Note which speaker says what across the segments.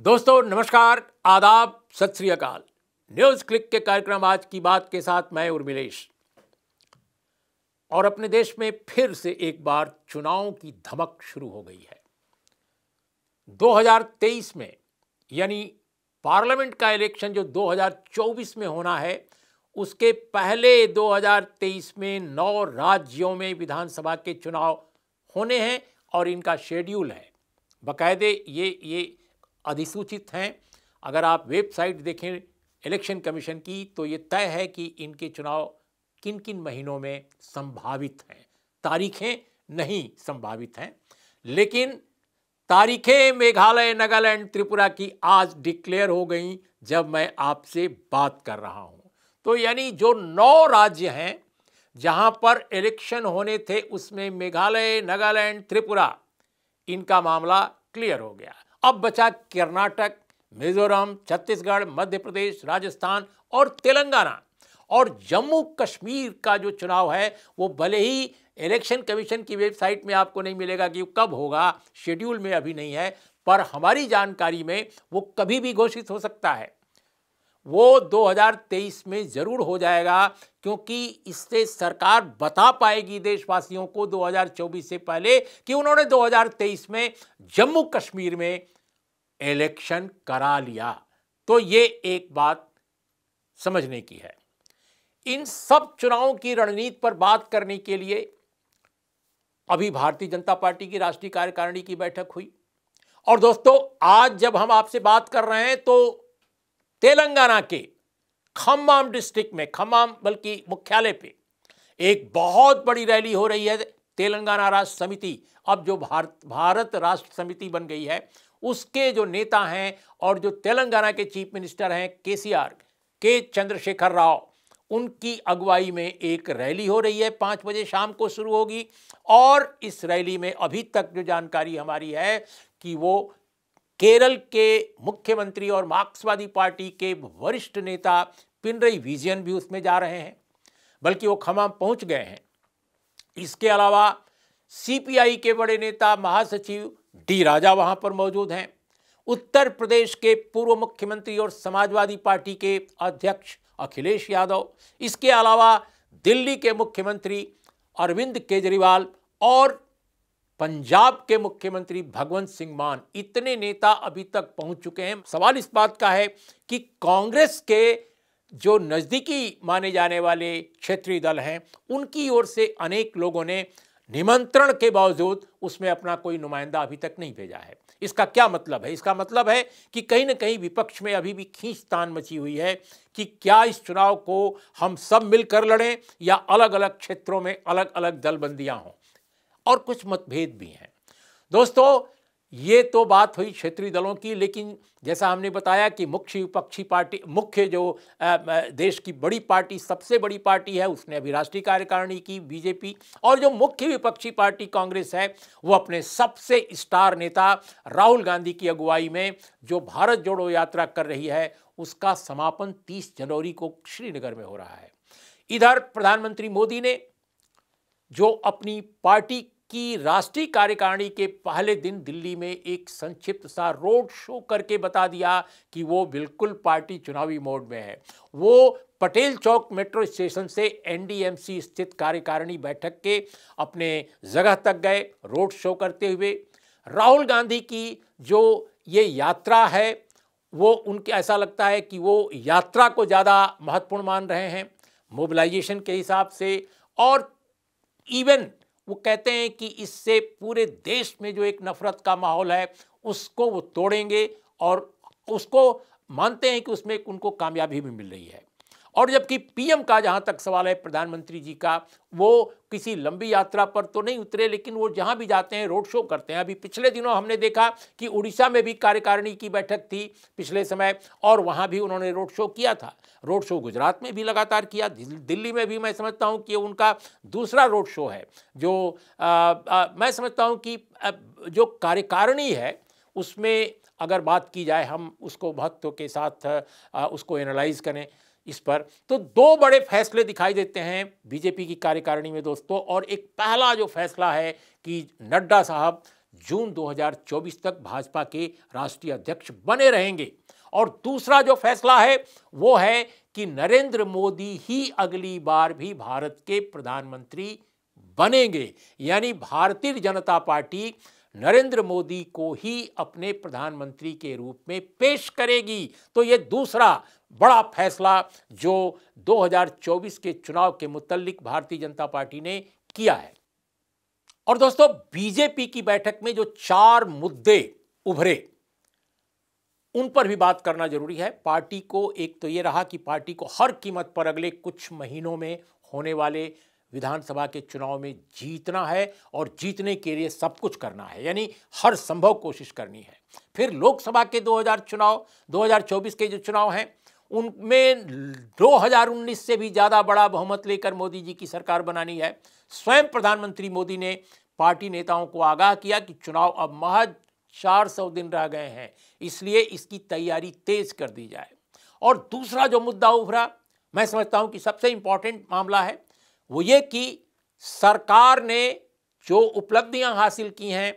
Speaker 1: दोस्तों नमस्कार आदाब सत श्री अकाल न्यूज़ क्लिक के कार्यक्रम आज की बात के साथ मैं उर्मिलेश और अपने देश में फिर से एक बार चुनाव की धमक शुरू हो गई है 2023 में यानी पार्लियामेंट का इलेक्शन जो 2024 में होना है उसके पहले 2023 में नौ राज्यों में विधानसभा के चुनाव होने हैं और इनका शेड्यूल है बकायदे ये ये अधिसूचित हैं अगर आप वेबसाइट देखें इलेक्शन कमीशन की तो ये तय है कि इनके चुनाव किन किन महीनों में संभावित हैं तारीखें नहीं संभावित हैं लेकिन तारीखें मेघालय नागालैंड त्रिपुरा की आज डिक्लेयर हो गई जब मैं आपसे बात कर रहा हूं तो यानी जो नौ राज्य हैं जहां पर इलेक्शन होने थे उसमें मेघालय नागालैंड त्रिपुरा इनका मामला क्लियर हो गया अब बचा कर्नाटक मिजोरम छत्तीसगढ़ मध्य प्रदेश राजस्थान और तेलंगाना और जम्मू कश्मीर का जो चुनाव है वो भले ही इलेक्शन कमीशन की वेबसाइट में आपको नहीं मिलेगा कि कब होगा शेड्यूल में अभी नहीं है पर हमारी जानकारी में वो कभी भी घोषित हो सकता है वो 2023 में ज़रूर हो जाएगा क्योंकि इससे सरकार बता पाएगी देशवासियों को 2024 से पहले कि उन्होंने 2023 में जम्मू कश्मीर में इलेक्शन करा लिया तो ये एक बात समझने की है इन सब चुनावों की रणनीति पर बात करने के लिए अभी भारतीय जनता पार्टी की राष्ट्रीय कार्यकारिणी की बैठक हुई और दोस्तों आज जब हम आपसे बात कर रहे हैं तो तेलंगाना के खम्माम डिस्ट्रिक्ट में खम्माम बल्कि मुख्यालय पे एक बहुत बड़ी रैली हो रही है तेलंगाना राष्ट्र समिति अब जो भारत भारत राष्ट्र समिति बन गई है उसके जो नेता हैं और जो तेलंगाना के चीफ मिनिस्टर हैं के सी आर के चंद्रशेखर राव उनकी अगुवाई में एक रैली हो रही है पाँच बजे शाम को शुरू होगी और इस रैली में अभी तक जो जानकारी हमारी है कि वो केरल के मुख्यमंत्री और मार्क्सवादी पार्टी के वरिष्ठ नेता पिनरई विजयन भी उसमें जा रहे हैं बल्कि वो खमाम पहुंच गए हैं इसके अलावा सीपीआई के बड़े नेता महासचिव डी राजा वहां पर मौजूद हैं उत्तर प्रदेश के पूर्व मुख्यमंत्री और समाजवादी पार्टी के अध्यक्ष अखिलेश यादव इसके अलावा दिल्ली के मुख्यमंत्री अरविंद केजरीवाल और पंजाब के मुख्यमंत्री भगवंत सिंह मान इतने नेता अभी तक पहुंच चुके हैं सवाल इस बात का है कि कांग्रेस के जो नज़दीकी माने जाने वाले क्षेत्रीय दल हैं उनकी ओर से अनेक लोगों ने निमंत्रण के बावजूद उसमें अपना कोई नुमाइंदा अभी तक नहीं भेजा है इसका क्या मतलब है इसका मतलब है कि कहीं ना कहीं विपक्ष में अभी भी खींचतान मची हुई है कि क्या इस चुनाव को हम सब मिलकर लड़ें या अलग अलग क्षेत्रों में अलग अलग दलबंदियाँ हों और कुछ मतभेद भी हैं दोस्तों ये तो बात हुई क्षेत्रीय दलों की लेकिन जैसा हमने बताया कि मुख्य विपक्षी पार्टी मुख्य जो देश की बड़ी पार्टी सबसे बड़ी पार्टी है उसने अभी राष्ट्रीय कार्यकारिणी की बीजेपी और जो मुख्य विपक्षी पार्टी कांग्रेस है वो अपने सबसे स्टार नेता राहुल गांधी की अगुवाई में जो भारत जोड़ो यात्रा कर रही है उसका समापन तीस जनवरी को श्रीनगर में हो रहा है इधर प्रधानमंत्री मोदी ने जो अपनी पार्टी की राष्ट्रीय कार्यकारिणी के पहले दिन दिल्ली में एक संक्षिप्त सा रोड शो करके बता दिया कि वो बिल्कुल पार्टी चुनावी मोड में है वो पटेल चौक मेट्रो स्टेशन से एनडीएमसी स्थित कार्यकारिणी बैठक के अपने जगह तक गए रोड शो करते हुए राहुल गांधी की जो ये यात्रा है वो उनके ऐसा लगता है कि वो यात्रा को ज़्यादा महत्वपूर्ण मान रहे हैं मोबिलाइजेशन के हिसाब से और इवन वो कहते हैं कि इससे पूरे देश में जो एक नफरत का माहौल है उसको वो तोड़ेंगे और उसको मानते हैं कि उसमें उनको कामयाबी भी मिल रही है और जबकि पीएम का जहां तक सवाल है प्रधानमंत्री जी का वो किसी लंबी यात्रा पर तो नहीं उतरे लेकिन वो जहां भी जाते हैं रोड शो करते हैं अभी पिछले दिनों हमने देखा कि उड़ीसा में भी कार्यकारिणी की बैठक थी पिछले समय और वहां भी उन्होंने रोड शो किया था रोड शो गुजरात में भी लगातार किया दिल्ली में भी मैं समझता हूँ कि उनका दूसरा रोड शो है जो आ, आ, मैं समझता हूँ कि जो कार्यकारिणी है उसमें अगर बात की जाए हम उसको महत्व के साथ उसको एनालाइज करें इस पर तो दो बड़े फैसले दिखाई देते हैं बीजेपी की कार्यकारिणी में दोस्तों और एक पहला जो फैसला है कि नड्डा साहब जून 2024 तक भाजपा के राष्ट्रीय अध्यक्ष बने रहेंगे और दूसरा जो फैसला है वो है कि नरेंद्र मोदी ही अगली बार भी भारत के प्रधानमंत्री बनेंगे यानी भारतीय जनता पार्टी नरेंद्र मोदी को ही अपने प्रधानमंत्री के रूप में पेश करेगी तो ये दूसरा बड़ा फैसला जो 2024 के चुनाव के मुतलिक भारतीय जनता पार्टी ने किया है और दोस्तों बीजेपी की बैठक में जो चार मुद्दे उभरे उन पर भी बात करना जरूरी है पार्टी को एक तो ये रहा कि पार्टी को हर कीमत पर अगले कुछ महीनों में होने वाले विधानसभा के चुनाव में जीतना है और जीतने के लिए सब कुछ करना है यानी हर संभव कोशिश करनी है फिर लोकसभा के 2000 चुनाव 2024 के जो चुनाव हैं उनमें 2019 से भी ज़्यादा बड़ा बहुमत लेकर मोदी जी की सरकार बनानी है स्वयं प्रधानमंत्री मोदी ने पार्टी नेताओं को आगाह किया कि चुनाव अब महज 400 दिन रह गए हैं इसलिए इसकी तैयारी तेज कर दी जाए और दूसरा जो मुद्दा उभरा मैं समझता हूं कि सबसे इम्पॉर्टेंट मामला है वो ये कि सरकार ने जो उपलब्धियां हासिल की हैं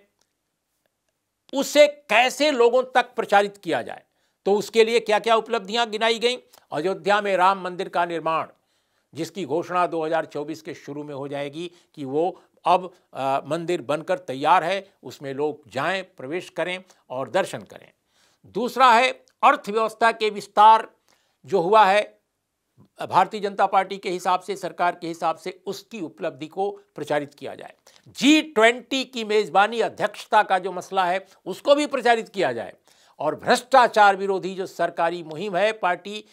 Speaker 1: उसे कैसे लोगों तक प्रचारित किया जाए तो उसके लिए क्या क्या उपलब्धियां गिनाई गई अयोध्या में राम मंदिर का निर्माण जिसकी घोषणा 2024 के शुरू में हो जाएगी कि वो अब आ, मंदिर बनकर तैयार है उसमें लोग जाएं प्रवेश करें और दर्शन करें दूसरा है अर्थव्यवस्था के विस्तार जो हुआ है भारतीय जनता पार्टी के हिसाब से सरकार के हिसाब से उसकी उपलब्धि को प्रचारित किया जाए जी ट्वेंटी की मेजबानी अध्यक्षता का जो मसला है उसको भी प्रचारित किया जाए और भ्रष्टाचार विरोधी जो सरकारी मुहिम है पार्टी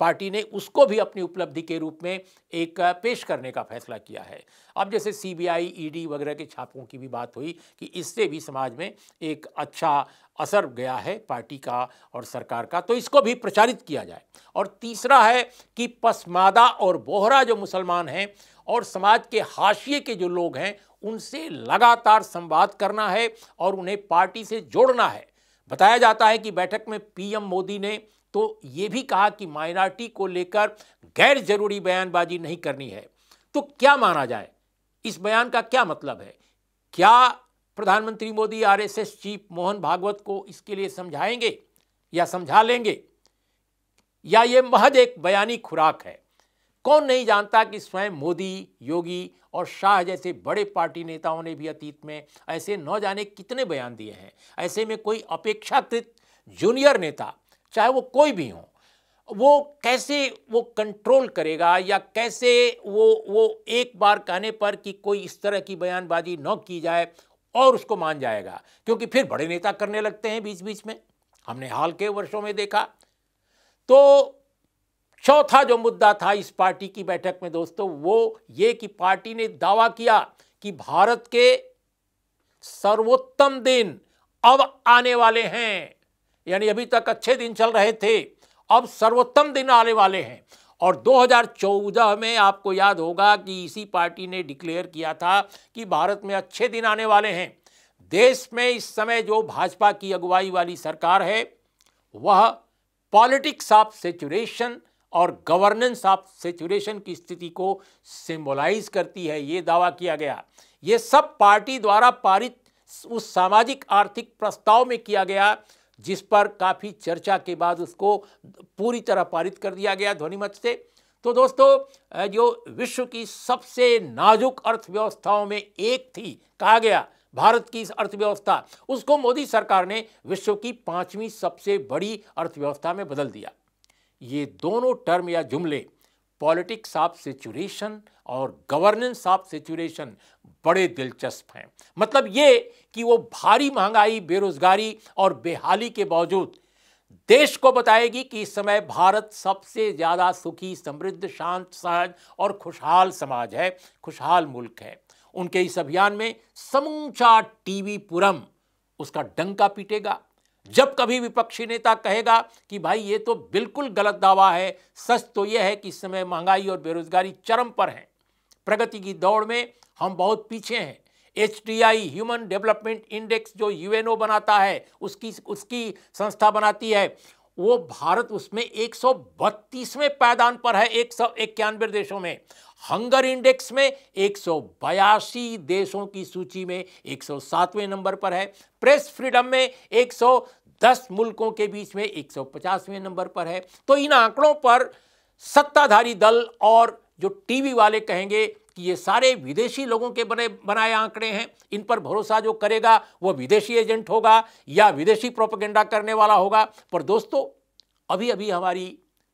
Speaker 1: पार्टी ने उसको भी अपनी उपलब्धि के रूप में एक पेश करने का फैसला किया है अब जैसे सीबीआई ईडी e वगैरह के छापों की भी बात हुई कि इससे भी समाज में एक अच्छा असर गया है पार्टी का और सरकार का तो इसको भी प्रचारित किया जाए और तीसरा है कि पसमादा और बोहरा जो मुसलमान हैं और समाज के हाशिए के जो लोग हैं उनसे लगातार संवाद करना है और उन्हें पार्टी से जोड़ना है बताया जाता है कि बैठक में पीएम मोदी ने तो ये भी कहा कि माइनॉरिटी को लेकर गैर जरूरी बयानबाजी नहीं करनी है तो क्या माना जाए इस बयान का क्या मतलब है क्या प्रधानमंत्री मोदी आरएसएस चीफ मोहन भागवत को इसके लिए समझाएंगे या समझा लेंगे या ये महज एक बयानी खुराक है कौन नहीं जानता कि स्वयं मोदी योगी और शाह जैसे बड़े पार्टी नेताओं ने भी अतीत में ऐसे न जाने कितने बयान दिए हैं ऐसे में कोई अपेक्षाकृत जूनियर नेता चाहे वो कोई भी हो वो कैसे वो कंट्रोल करेगा या कैसे वो वो एक बार कहने पर कि कोई इस तरह की बयानबाजी न की जाए और उसको मान जाएगा क्योंकि फिर बड़े नेता करने लगते हैं बीच बीच में हमने हाल के वर्षों में देखा तो चौथा जो मुद्दा था इस पार्टी की बैठक में दोस्तों वो ये कि पार्टी ने दावा किया कि भारत के सर्वोत्तम दिन अब आने वाले हैं यानी अभी तक अच्छे दिन चल रहे थे अब सर्वोत्तम दिन आने वाले हैं और 2014 में आपको याद होगा कि इसी पार्टी ने डिक्लेयर किया था कि भारत में अच्छे दिन आने वाले हैं देश में इस समय जो भाजपा की अगुवाई वाली सरकार है वह पॉलिटिक्स ऑफ सेचुरेशन और गवर्नेंस ऑफ सिचुएशन की स्थिति को सिंबलाइज करती है ये दावा किया गया ये सब पार्टी द्वारा पारित उस सामाजिक आर्थिक प्रस्ताव में किया गया जिस पर काफ़ी चर्चा के बाद उसको पूरी तरह पारित कर दिया गया ध्वनिमत से तो दोस्तों जो विश्व की सबसे नाजुक अर्थव्यवस्थाओं में एक थी कहा गया भारत की इस अर्थव्यवस्था उसको मोदी सरकार ने विश्व की पांचवी सबसे बड़ी अर्थव्यवस्था में बदल दिया ये दोनों टर्म या जुमले पॉलिटिक्स ऑफ सिचुएशन और गवर्नेंस ऑफ सिचुएशन बड़े दिलचस्प हैं मतलब ये कि वो भारी महंगाई बेरोजगारी और बेहाली के बावजूद देश को बताएगी कि इस समय भारत सबसे ज़्यादा सुखी समृद्ध शांत सहज और खुशहाल समाज है खुशहाल मुल्क है उनके इस अभियान में समूचा टीवी पुरम उसका डंका पीटेगा जब कभी विपक्षी नेता कहेगा कि भाई ये तो बिल्कुल गलत दावा है सच तो यह है कि इस समय महंगाई और बेरोजगारी चरम पर है प्रगति की दौड़ में हम बहुत पीछे हैं एच ह्यूमन डेवलपमेंट इंडेक्स जो यूएनओ बनाता है उसकी उसकी संस्था बनाती है वो भारत उसमें एक सौ बत्तीसवें पैदान पर है एक सौ इक्यानवे देशों में हंगर इंडेक्स में एक सौ बयासी देशों की सूची में एक सौ सातवें नंबर पर है प्रेस फ्रीडम में एक सौ दस मुल्कों के बीच में एक सौ पचासवें नंबर पर है तो इन आंकड़ों पर सत्ताधारी दल और जो टीवी वाले कहेंगे कि ये सारे विदेशी लोगों के बने बनाए आंकड़े हैं इन पर भरोसा जो करेगा वह विदेशी एजेंट होगा या विदेशी प्रोपोगेंडा करने वाला होगा पर दोस्तों अभी अभी हमारी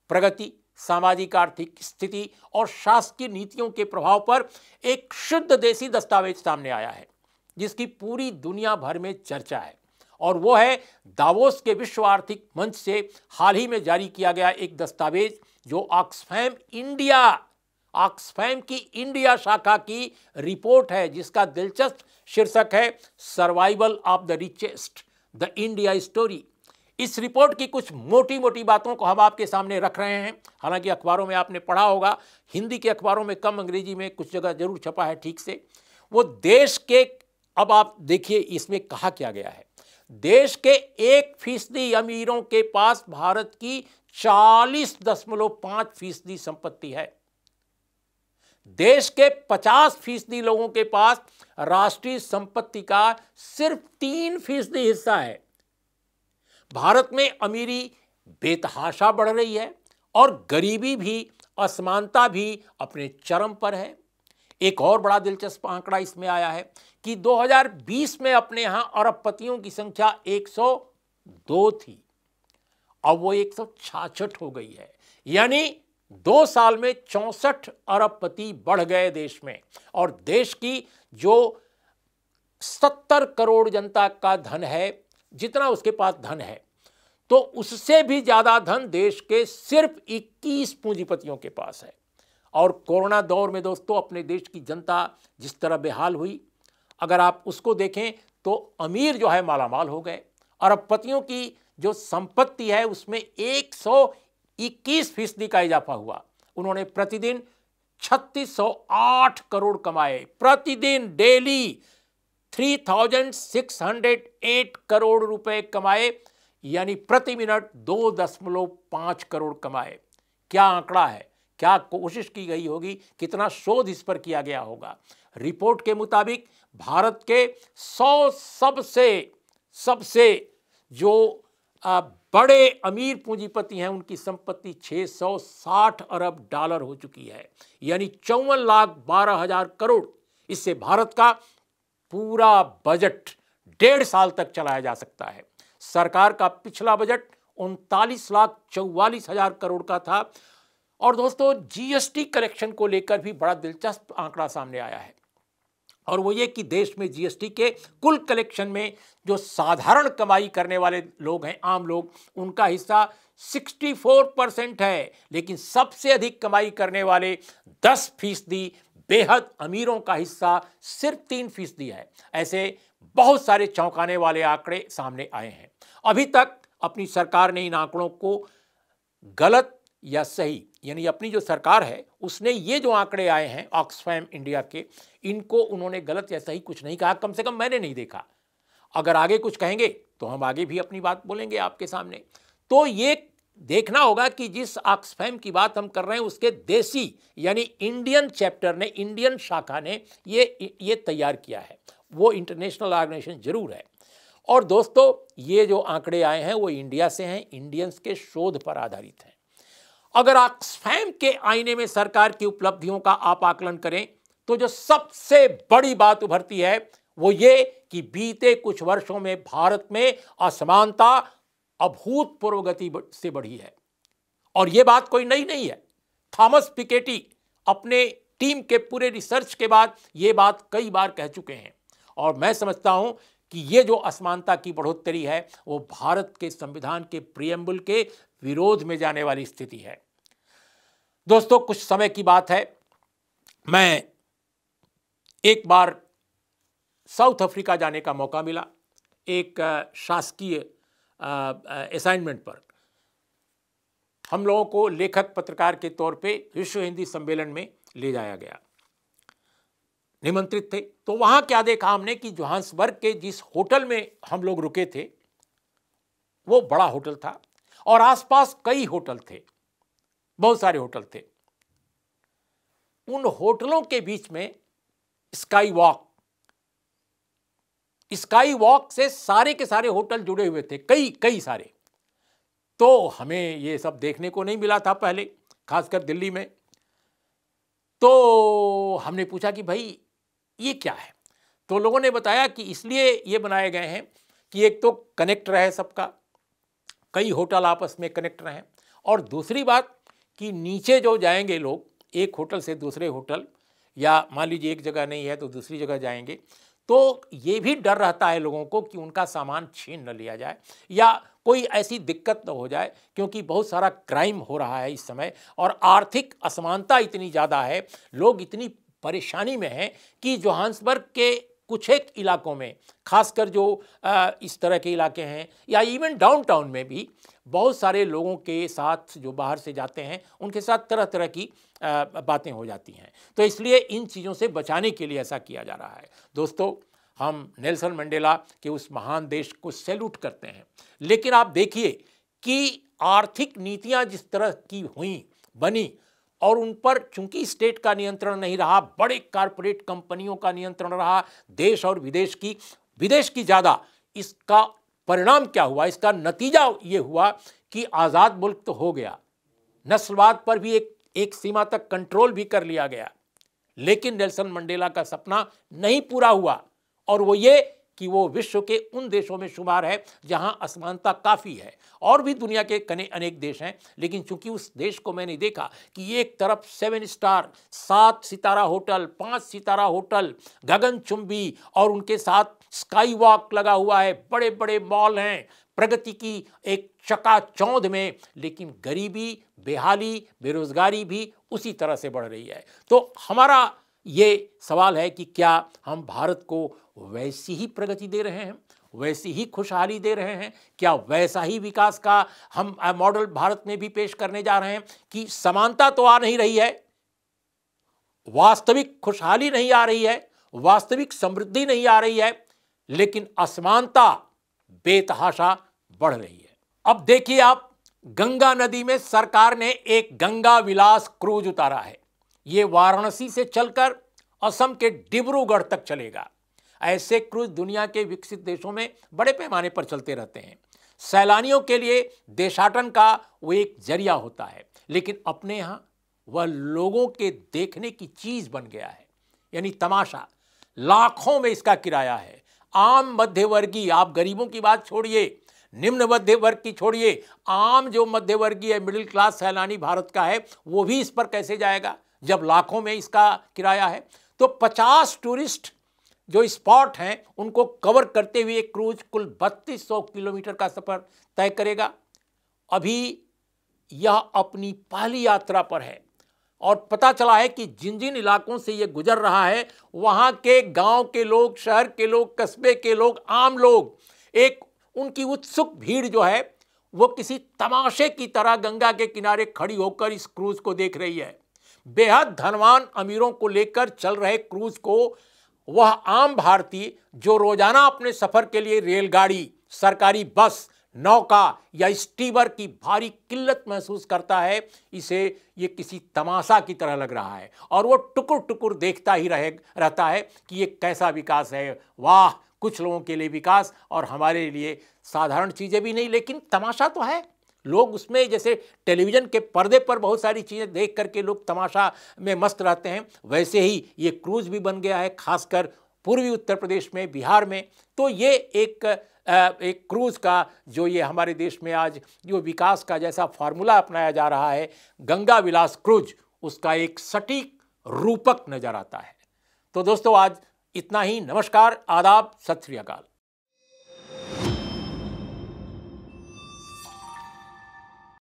Speaker 1: प्रगति सामाजिक आर्थिक स्थिति और शासकीय नीतियों के प्रभाव पर एक शुद्ध देसी दस्तावेज सामने आया है जिसकी पूरी दुनिया भर में चर्चा है और वो है दावोस के विश्व आर्थिक मंच से हाल ही में जारी किया गया एक दस्तावेज जो ऑक्सफैम इंडिया ऑक्सफैम की इंडिया शाखा की रिपोर्ट है जिसका दिलचस्प शीर्षक है survival of the richest the India story इस रिपोर्ट की कुछ मोटी मोटी बातों को हम आपके सामने रख रहे हैं हालांकि अखबारों में आपने पढ़ा होगा हिंदी के अखबारों में कम अंग्रेजी में कुछ जगह जरूर छपा है ठीक से वो देश के अब आप देखिए इसमें कहा क्या गया है देश के एक फीसदी अमीरों के पास भारत की चालीस दशमलव पाँच फीसदी संपत्ति है देश के 50 फीसदी लोगों के पास राष्ट्रीय संपत्ति का सिर्फ तीन फीसदी हिस्सा है भारत में अमीरी बेतहाशा बढ़ रही है और गरीबी भी असमानता भी अपने चरम पर है एक और बड़ा दिलचस्प आंकड़ा इसमें आया है कि 2020 में अपने यहां अरबपतियों की संख्या 102 थी अब वो एक हो गई है यानी दो साल में चौंसठ अरबपति बढ़ गए देश में और देश की जो सत्तर करोड़ जनता का धन है जितना उसके पास धन है तो उससे भी ज़्यादा धन देश के सिर्फ 21 पूंजीपतियों के पास है और कोरोना दौर में दोस्तों अपने देश की जनता जिस तरह बेहाल हुई अगर आप उसको देखें तो अमीर जो है मालामाल हो गए अरबपतियों की जो संपत्ति है उसमें एक इक्कीस फीसदी का इजाफा हुआ उन्होंने प्रतिदिन 3608 करोड़ कमाए प्रतिदिन डेली 3608 करोड़ रुपए कमाए यानी प्रति मिनट दो दशमलव पाँच करोड़ कमाए क्या आंकड़ा है क्या कोशिश की गई होगी कितना शोध इस पर किया गया होगा रिपोर्ट के मुताबिक भारत के 100 सबसे सबसे जो बड़े अमीर पूंजीपति हैं उनकी संपत्ति 660 अरब डॉलर हो चुकी है यानी चौवन लाख बारह हजार करोड़ इससे भारत का पूरा बजट डेढ़ साल तक चलाया जा सकता है सरकार का पिछला बजट उनतालीस लाख चौवालीस हजार करोड़ का था और दोस्तों जीएसटी कलेक्शन को लेकर भी बड़ा दिलचस्प आंकड़ा सामने आया है और वो ये कि देश में जीएसटी के कुल कलेक्शन में जो साधारण कमाई करने वाले लोग हैं आम लोग उनका हिस्सा 64 परसेंट है लेकिन सबसे अधिक कमाई करने वाले 10 फीसदी बेहद अमीरों का हिस्सा सिर्फ तीन फीसदी है ऐसे बहुत सारे चौंकाने वाले आंकड़े सामने आए हैं अभी तक अपनी सरकार ने इन आंकड़ों को गलत या सही यानी अपनी जो सरकार है उसने ये जो आंकड़े आए हैं ऑक्सफैम इंडिया के इनको उन्होंने गलत या सही कुछ नहीं कहा कम से कम मैंने नहीं देखा अगर आगे कुछ कहेंगे तो हम आगे भी अपनी बात बोलेंगे आपके सामने तो ये देखना होगा कि जिस ऑक्सफैम की बात हम कर रहे हैं उसके देसी यानी इंडियन चैप्टर ने इंडियन शाखा ने ये ये तैयार किया है वो इंटरनेशनल ऑर्गेनाइजेशन जरूर है और दोस्तों ये जो आंकड़े आए हैं वो इंडिया से हैं इंडियंस के शोध पर आधारित हैं अगर आप स्वयं के आईने में सरकार की उपलब्धियों का आप आकलन करें तो जो सबसे बड़ी बात उभरती है वो ये कि बीते कुछ वर्षों में भारत में असमानता अभूतपूर्व गति से बढ़ी है और ये बात कोई नई नहीं है थॉमस पिकेटी अपने टीम के पूरे रिसर्च के बाद ये बात कई बार कह चुके हैं और मैं समझता हूं कि ये जो असमानता की बढ़ोतरी है वो भारत के संविधान के प्रियम्बुल के विरोध में जाने वाली स्थिति है दोस्तों कुछ समय की बात है मैं एक बार साउथ अफ्रीका जाने का मौका मिला एक शासकीय असाइनमेंट पर हम लोगों को लेखक पत्रकार के तौर पे विश्व हिंदी सम्मेलन में ले जाया गया निमंत्रित थे तो वहाँ क्या देखा हमने कि जोहान्सबर्ग के जिस होटल में हम लोग रुके थे वो बड़ा होटल था और आसपास कई होटल थे बहुत सारे होटल थे उन होटलों के बीच में स्काई वॉक स्काई वॉक से सारे के सारे होटल जुड़े हुए थे कई कई सारे तो हमें ये सब देखने को नहीं मिला था पहले खासकर दिल्ली में तो हमने पूछा कि भाई ये क्या है तो लोगों ने बताया कि इसलिए ये बनाए गए हैं कि एक तो कनेक्ट रहे सबका कई होटल आपस में कनेक्ट रहे और दूसरी बात कि नीचे जो जाएंगे लोग एक होटल से दूसरे होटल या मान लीजिए एक जगह नहीं है तो दूसरी जगह जाएंगे तो ये भी डर रहता है लोगों को कि उनका सामान छीन न लिया जाए या कोई ऐसी दिक्कत न हो जाए क्योंकि बहुत सारा क्राइम हो रहा है इस समय और आर्थिक असमानता इतनी ज़्यादा है लोग इतनी परेशानी में हैं कि जोहान्सबर्ग के कुछ एक इलाकों में खासकर जो इस तरह के इलाके हैं या इवन डाउनटाउन में भी बहुत सारे लोगों के साथ जो बाहर से जाते हैं उनके साथ तरह तरह की बातें हो जाती हैं तो इसलिए इन चीज़ों से बचाने के लिए ऐसा किया जा रहा है दोस्तों हम नेल्सन मंडेला के उस महान देश को सैल्यूट करते हैं लेकिन आप देखिए कि आर्थिक नीतियां जिस तरह की हुई बनी और उन पर चूंकि स्टेट का नियंत्रण नहीं रहा बड़े कारपोरेट कंपनियों का नियंत्रण रहा देश और विदेश की विदेश की ज़्यादा इसका परिणाम क्या हुआ इसका नतीजा ये हुआ कि आज़ाद मुल्क तो हो गया नस्लवाद पर भी एक एक सीमा तक कंट्रोल भी कर लिया गया लेकिन नेल्सन मंडेला का सपना नहीं पूरा हुआ और वो ये कि वो विश्व के उन देशों में शुमार है जहाँ असमानता काफ़ी है और भी दुनिया के कने अनेक देश हैं लेकिन चूंकि उस देश को मैंने देखा कि एक तरफ सेवन स्टार सात सितारा होटल पाँच सितारा होटल गगन और उनके साथ स्काई वॉक लगा हुआ है बड़े बड़े मॉल हैं प्रगति की एक चका चौंध में लेकिन गरीबी बेहाली बेरोजगारी भी उसी तरह से बढ़ रही है तो हमारा ये सवाल है कि क्या हम भारत को वैसी ही प्रगति दे रहे हैं वैसी ही खुशहाली दे रहे हैं क्या वैसा ही विकास का हम मॉडल भारत में भी पेश करने जा रहे हैं कि समानता तो आ नहीं रही है वास्तविक खुशहाली नहीं आ रही है वास्तविक समृद्धि नहीं आ रही है लेकिन असमानता बेतहाशा बढ़ रही है अब देखिए आप गंगा नदी में सरकार ने एक गंगा विलास क्रूज उतारा है ये वाराणसी से चलकर असम के डिब्रूगढ़ तक चलेगा ऐसे क्रूज दुनिया के विकसित देशों में बड़े पैमाने पर चलते रहते हैं सैलानियों के लिए देशाटन का वो एक जरिया होता है लेकिन अपने यहाँ वह लोगों के देखने की चीज बन गया है यानी तमाशा लाखों में इसका किराया है आम मध्यवर्गीय आप गरीबों की बात छोड़िए निम्न मध्य वर्ग की छोड़िए आम जो मध्य वर्गीय मिडिल क्लास सैलानी भारत का है वो भी इस पर कैसे जाएगा जब लाखों में इसका किराया है तो 50 टूरिस्ट जो स्पॉट हैं उनको कवर करते हुए क्रूज कुल 3200 किलोमीटर का सफ़र तय करेगा अभी यह अपनी पहली यात्रा पर है और पता चला है कि जिन जिन इलाकों से ये गुजर रहा है वहाँ के गांव के लोग शहर के लोग कस्बे के लोग आम लोग एक उनकी उत्सुक भीड़ जो है वो किसी तमाशे की तरह गंगा के किनारे खड़ी होकर इस क्रूज को देख रही है बेहद धनवान अमीरों को लेकर चल रहे क्रूज को वह आम भारतीय जो रोजाना अपने सफर के लिए रेलगाड़ी सरकारी बस नौका या स्टीवर की भारी किल्लत महसूस करता है इसे ये किसी तमाशा की तरह लग रहा है और वो टुकुर टुकुर देखता ही रहे रहता है कि ये कैसा विकास है वाह कुछ लोगों के लिए विकास और हमारे लिए साधारण चीज़ें भी नहीं लेकिन तमाशा तो है लोग उसमें जैसे टेलीविज़न के पर्दे पर बहुत सारी चीज़ें देख करके लोग तमाशा में मस्त रहते हैं वैसे ही ये क्रूज भी बन गया है खासकर पूर्वी उत्तर प्रदेश में बिहार में तो ये एक एक क्रूज का जो ये हमारे देश में आज जो विकास का जैसा फार्मूला अपनाया जा रहा है गंगा विलास क्रूज उसका एक सटीक रूपक नज़र आता है तो दोस्तों आज इतना ही नमस्कार आदाब सत श्री अकाल